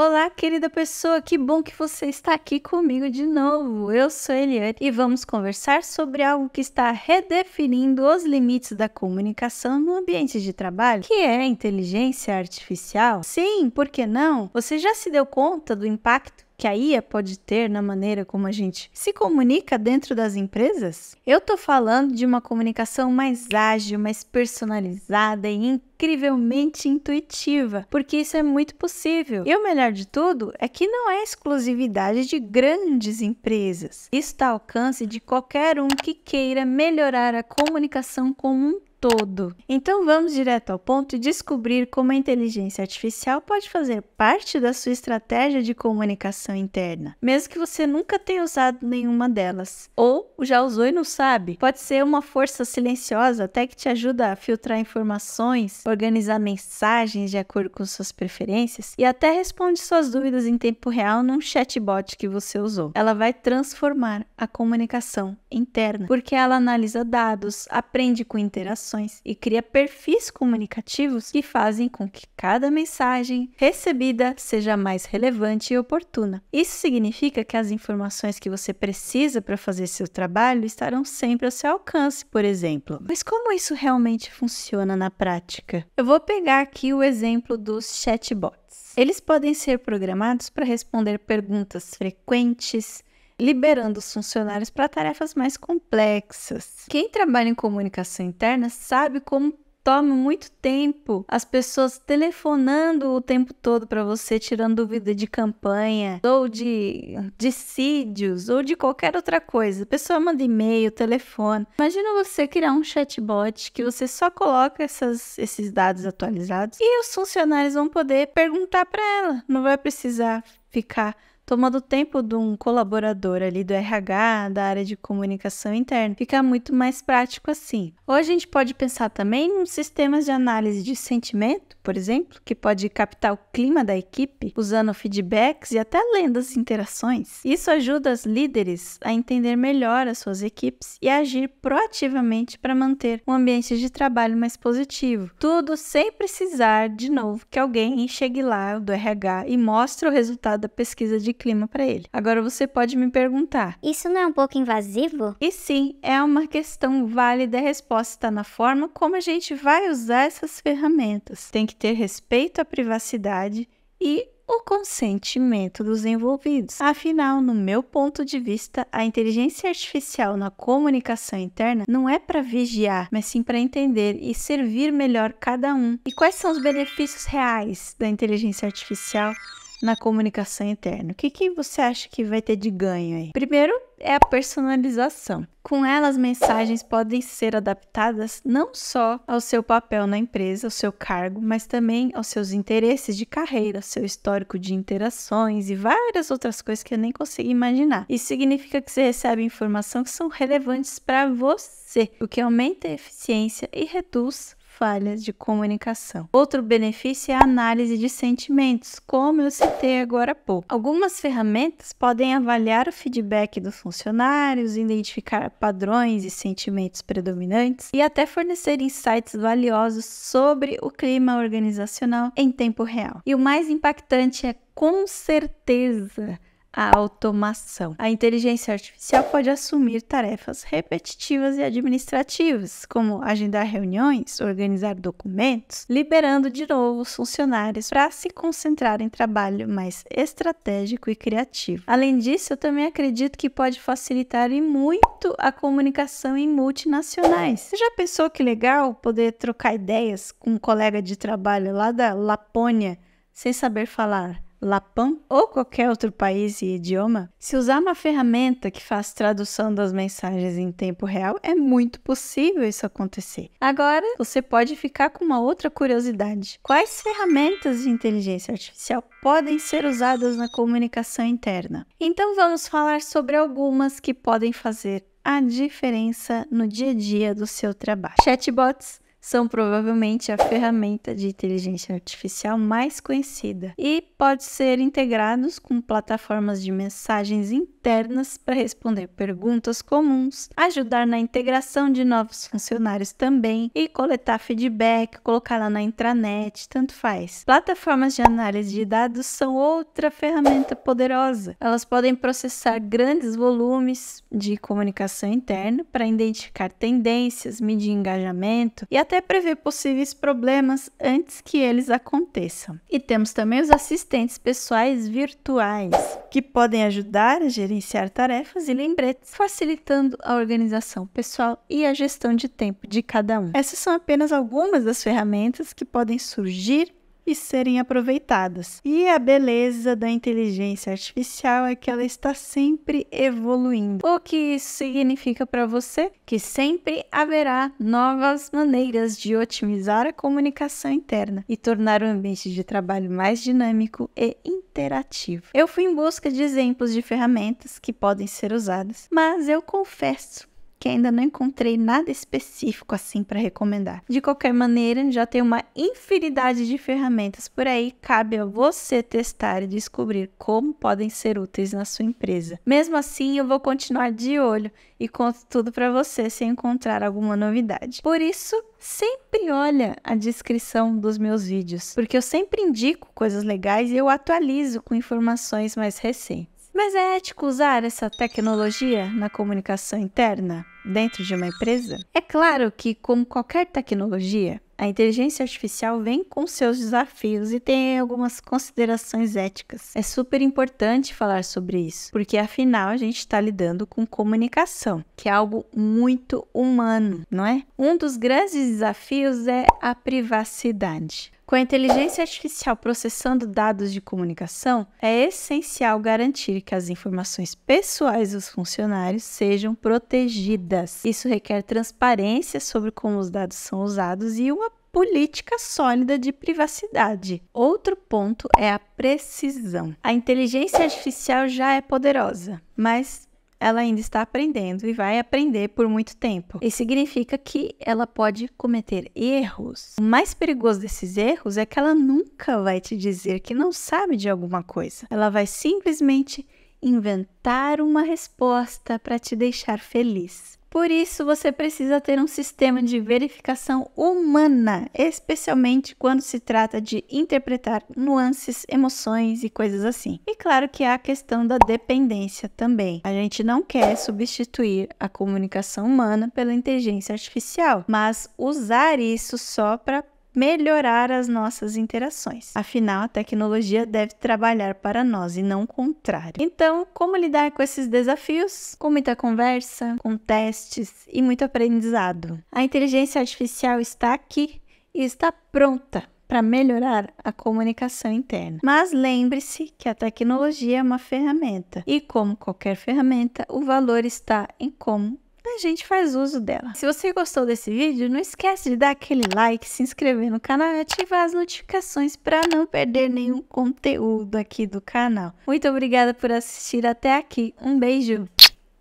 Olá, querida pessoa, que bom que você está aqui comigo de novo. Eu sou Eliane e vamos conversar sobre algo que está redefinindo os limites da comunicação no ambiente de trabalho, que é a inteligência artificial. Sim, por que não? Você já se deu conta do impacto que a IA pode ter na maneira como a gente se comunica dentro das empresas? Eu tô falando de uma comunicação mais ágil, mais personalizada e incrivelmente intuitiva, porque isso é muito possível. E o melhor de tudo é que não é exclusividade de grandes empresas. Isso está ao alcance de qualquer um que queira melhorar a comunicação como um todo. Então vamos direto ao ponto e descobrir como a inteligência artificial pode fazer parte da sua estratégia de comunicação interna, mesmo que você nunca tenha usado nenhuma delas, ou o já usou e não sabe. Pode ser uma força silenciosa até que te ajuda a filtrar informações, organizar mensagens de acordo com suas preferências e até responde suas dúvidas em tempo real num chatbot que você usou. Ela vai transformar a comunicação interna, porque ela analisa dados, aprende com interações e cria perfis comunicativos que fazem com que cada mensagem recebida seja mais relevante e oportuna. Isso significa que as informações que você precisa para fazer seu trabalho trabalho estarão sempre ao seu alcance, por exemplo. Mas como isso realmente funciona na prática? Eu vou pegar aqui o exemplo dos chatbots. Eles podem ser programados para responder perguntas frequentes, liberando os funcionários para tarefas mais complexas. Quem trabalha em comunicação interna sabe como toma muito tempo as pessoas telefonando o tempo todo para você, tirando dúvida de campanha, ou de dissídios, ou de qualquer outra coisa. A pessoa manda e-mail, telefone. Imagina você criar um chatbot que você só coloca essas, esses dados atualizados e os funcionários vão poder perguntar para ela. Não vai precisar ficar tomando tempo de um colaborador ali do RH, da área de comunicação interna. Fica muito mais prático assim. Ou a gente pode pensar também em sistemas de análise de sentimento por exemplo, que pode captar o clima da equipe usando feedbacks e até lendo as interações. Isso ajuda os líderes a entender melhor as suas equipes e agir proativamente para manter um ambiente de trabalho mais positivo. Tudo sem precisar, de novo, que alguém chegue lá do RH e mostre o resultado da pesquisa de clima para ele. Agora você pode me perguntar: Isso não é um pouco invasivo? E sim, é uma questão válida. A resposta está na forma como a gente vai usar essas ferramentas. Tem que ter respeito à privacidade e o consentimento dos envolvidos. Afinal, no meu ponto de vista, a inteligência artificial na comunicação interna não é para vigiar, mas sim para entender e servir melhor cada um. E quais são os benefícios reais da inteligência artificial? na comunicação interna? O que, que você acha que vai ter de ganho aí? Primeiro é a personalização. Com elas, mensagens podem ser adaptadas não só ao seu papel na empresa, ao seu cargo, mas também aos seus interesses de carreira, seu histórico de interações e várias outras coisas que eu nem consigo imaginar. Isso significa que você recebe informações que são relevantes para você, o que aumenta a eficiência e reduz falhas de comunicação. Outro benefício é a análise de sentimentos, como eu citei agora há pouco. Algumas ferramentas podem avaliar o feedback dos funcionários, identificar padrões e sentimentos predominantes e até fornecer insights valiosos sobre o clima organizacional em tempo real. E o mais impactante é com certeza a automação. A inteligência artificial pode assumir tarefas repetitivas e administrativas, como agendar reuniões, organizar documentos, liberando de novo os funcionários para se concentrar em trabalho mais estratégico e criativo. Além disso, eu também acredito que pode facilitar e muito a comunicação em multinacionais. Você já pensou que legal poder trocar ideias com um colega de trabalho lá da Lapônia sem saber falar Lapão ou qualquer outro país e idioma, se usar uma ferramenta que faz tradução das mensagens em tempo real, é muito possível isso acontecer. Agora, você pode ficar com uma outra curiosidade: quais ferramentas de inteligência artificial podem ser usadas na comunicação interna? Então, vamos falar sobre algumas que podem fazer a diferença no dia a dia do seu trabalho. Chatbots são provavelmente a ferramenta de inteligência artificial mais conhecida e pode ser integrados com plataformas de mensagens internas para responder perguntas comuns, ajudar na integração de novos funcionários também e coletar feedback, colocar lá na intranet, tanto faz. Plataformas de análise de dados são outra ferramenta poderosa. Elas podem processar grandes volumes de comunicação interna para identificar tendências, medir engajamento e até até prever possíveis problemas antes que eles aconteçam. E temos também os assistentes pessoais virtuais, que podem ajudar a gerenciar tarefas e lembretes, facilitando a organização pessoal e a gestão de tempo de cada um. Essas são apenas algumas das ferramentas que podem surgir e serem aproveitadas. E a beleza da inteligência artificial é que ela está sempre evoluindo. O que isso significa para você? Que sempre haverá novas maneiras de otimizar a comunicação interna e tornar o ambiente de trabalho mais dinâmico e interativo. Eu fui em busca de exemplos de ferramentas que podem ser usadas, mas eu confesso que ainda não encontrei nada específico assim para recomendar. De qualquer maneira, já tem uma infinidade de ferramentas por aí, cabe a você testar e descobrir como podem ser úteis na sua empresa. Mesmo assim, eu vou continuar de olho e conto tudo para você se encontrar alguma novidade. Por isso, sempre olha a descrição dos meus vídeos, porque eu sempre indico coisas legais e eu atualizo com informações mais recentes. Mas é ético usar essa tecnologia na comunicação interna dentro de uma empresa? É claro que, como qualquer tecnologia, a inteligência artificial vem com seus desafios e tem algumas considerações éticas. É super importante falar sobre isso, porque afinal a gente está lidando com comunicação, que é algo muito humano, não é? Um dos grandes desafios é a privacidade. Com a inteligência artificial processando dados de comunicação, é essencial garantir que as informações pessoais dos funcionários sejam protegidas. Isso requer transparência sobre como os dados são usados e uma política sólida de privacidade. Outro ponto é a precisão. A inteligência artificial já é poderosa, mas ela ainda está aprendendo e vai aprender por muito tempo. Isso significa que ela pode cometer erros. O mais perigoso desses erros é que ela nunca vai te dizer que não sabe de alguma coisa. Ela vai simplesmente inventar uma resposta para te deixar feliz. Por isso, você precisa ter um sistema de verificação humana, especialmente quando se trata de interpretar nuances, emoções e coisas assim. E claro que há a questão da dependência também. A gente não quer substituir a comunicação humana pela inteligência artificial, mas usar isso só para melhorar as nossas interações. Afinal, a tecnologia deve trabalhar para nós e não o contrário. Então, como lidar com esses desafios? Com muita conversa, com testes e muito aprendizado. A inteligência artificial está aqui e está pronta para melhorar a comunicação interna. Mas lembre-se que a tecnologia é uma ferramenta e, como qualquer ferramenta, o valor está em como gente faz uso dela. Se você gostou desse vídeo, não esquece de dar aquele like, se inscrever no canal e ativar as notificações para não perder nenhum conteúdo aqui do canal. Muito obrigada por assistir até aqui. Um beijo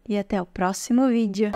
e até o próximo vídeo.